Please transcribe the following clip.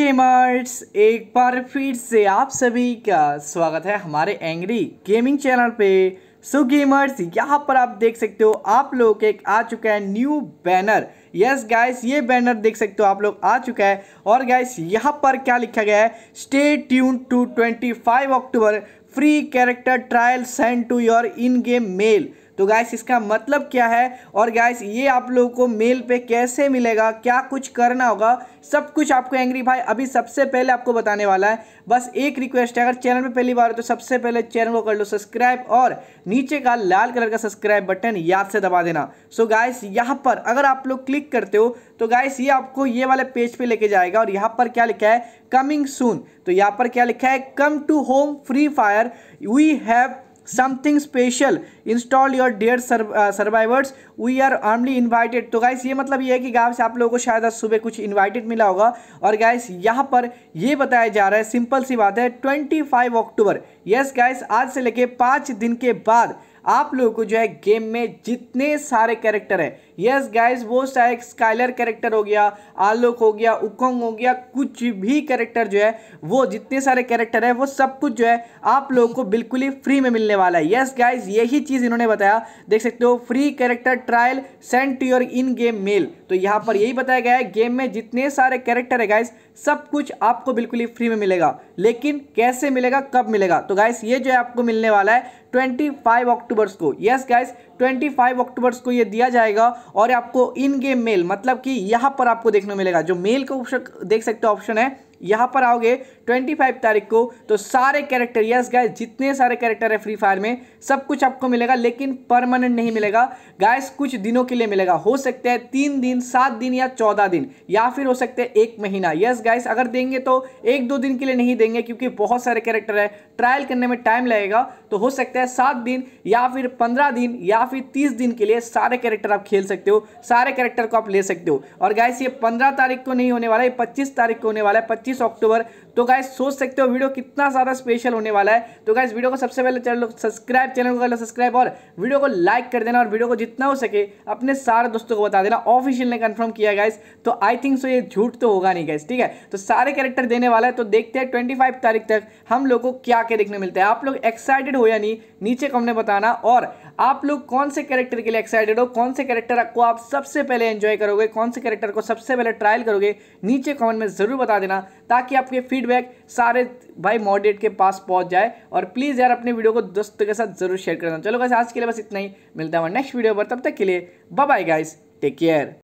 gamers एक बार फिर से आप सभी का स्वागत है हमारे एंग्री गेमिंग चैनल पे सो so गेमर्स यहाँ पर आप देख सकते हो आप लोग के आ चुका है न्यू बैनर यस गाइस ये बैनर देख सकते हो आप लोग आ चुका है और गाइस यहाँ पर क्या लिखा गया है stay tune to 25 October free character trial send to your in game mail तो गैस इसका मतलब क्या है और गैस ये आप लोगों को मेल पे कैसे मिलेगा क्या कुछ करना होगा सब कुछ आपको एंग्री भाई अभी सबसे पहले आपको बताने वाला है बस एक रिक्वेस्ट है अगर चैनल पे पहली बार हो तो सबसे पहले चैनल को कर लो सब्सक्राइब और नीचे का लाल कलर का सब्सक्राइब बटन याद से दबा देना सो गाइस यहाँ पर अगर आप लोग क्लिक करते हो तो गाइस ये आपको ये वाले पेज पर लेके जाएगा और यहाँ पर क्या लिखा है कमिंग सून तो यहाँ पर क्या लिखा है come to home free fire we have something special install your dear survivors we are only invited तो गाइस ये मतलब ये है कि गाइस से आप लोगों को शायद आज सुबह कुछ इन्वाइटेड मिला होगा और गाइस यहाँ पर ये बताया जा रहा है सिंपल सी बात है twenty five October yes guys आज से लेके पाँच दिन के बाद आप लोगों को जो है गेम में जितने सारे कैरेक्टर हैं यस गाइस वो चाहे स्काइलर कैरेक्टर हो गया आलोक हो गया उकोंग हो गया कुछ भी कैरेक्टर जो है वो जितने सारे कैरेक्टर है वो सब कुछ जो है आप लोगों को बिल्कुल ही फ्री में मिलने वाला है यस गाइस यही चीज़ इन्होंने बताया देख सकते हो free character trial send to your in game mail तो यहाँ पर यही बताया गया है गेम में जितने सारे कैरेक्टर है गाइज सब कुछ आपको बिल्कुल ही फ्री में मिलेगा लेकिन कैसे मिलेगा कब मिलेगा तो गाइस ये जो है आपको मिलने वाला है 25 अक्टूबर्स को यस गाइस 25 अक्टूबर्स को ये दिया जाएगा और आपको इन गेम मेल मतलब कि यहाँ पर आपको देखने मिलेगा जो मेल का ऑप्शन देख सकते हो ऑप्शन है यहाँ पर आओगे 25 तारीख को तो सारे कैरेक्टर यस गाइस जितने सारे कैरेक्टर है फ्री फायर में सब कुछ आपको मिलेगा लेकिन परमानेंट नहीं मिलेगा गाइस कुछ दिनों के लिए मिलेगा हो सकते हैं तीन दिन सात दिन या चौदह दिन या फिर हो सकते हैं एक महीना यस गाइस अगर देंगे तो एक दो दिन के लिए नहीं देंगे क्योंकि बहुत सारे कैरेक्टर है ट्रायल करने में टाइम लगेगा तो हो सकता है सात दिन या फिर पंद्रह दिन या फिर तीस दिन के लिए सारे कैरेक्टर आप खेल सकते हो सारे कैरेक्टर को आप ले सकते हो और गाइस ये पंद्रह तारीख को नहीं होने वाला है पच्चीस तारीख को होने वाला है पच्चीस पच्चीस अक्टूबर तो गाइज सोच सकते हो वीडियो कितना ज़्यादा स्पेशल होने वाला है तो गाइज वीडियो को सबसे पहले चैनल सब्सक्राइब चैनल को कर लो सब्सक्राइब और वीडियो को लाइक कर देना और वीडियो को जितना हो सके अपने सारे दोस्तों को बता देना ऑफिशियल ने कन्फर्म किया गाइज तो आई थिंक सो ये झूठ तो होगा नहीं गाइज ठीक है तो सारे कैरेक्टर देने वाला है तो देखते हैं ट्वेंटी तारीख तक हम लोग को क्या क्या देखने मिलता है आप लोग एक्साइटेड हो या नहीं नीचे कमेंट बताना और आप लोग कौन से कैरेक्टर के लिए एक्साइटेड हो कौन से कैरेक्टर को आप सबसे पहले एंजॉय करोगे कौन से कैरेक्टर को सबसे पहले ट्रायल करोगे नीचे कमेंट में ज़रूर बता देना ताकि आपके फीडबैक सारे भाई मॉडरेट के पास पहुंच जाए और प्लीज़ यार अपने वीडियो को दोस्तों के साथ ज़रूर शेयर करना चलो बस आज के लिए बस इतना ही मिलता है नेक्स्ट वीडियो पर तब तक के लिए बाय गाइस टेक केयर